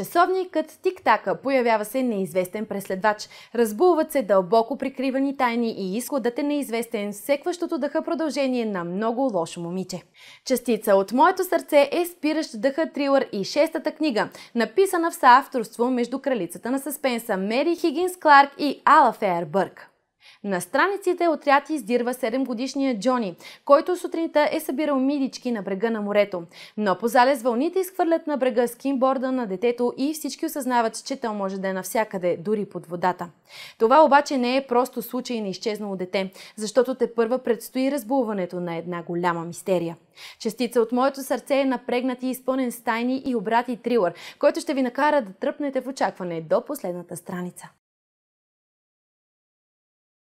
Часовникът тик-така появява се неизвестен преследвач. Разбулват се дълбоко прикривани тайни и изходът е неизвестен, секващото дъха продължение на много лошо момиче. Частица от моето сърце е спиращ дъха трилър и шестата книга, написана в съавторство между кралицата на съспенса Мери Хигинс Кларк и Ала Бърк. На страниците отряд издирва 7-годишния Джони, който сутринта е събирал мидички на брега на морето. Но по залез вълните изхвърлят на брега скинборда на детето и всички осъзнават, че то може да е навсякъде, дори под водата. Това обаче не е просто случай на изчезнало дете, защото те първа предстои разбулването на една голяма мистерия. Частица от моето сърце е напрегнат и изпълнен с тайни и обрати трилър, който ще ви накара да тръпнете в очакване до последната страница.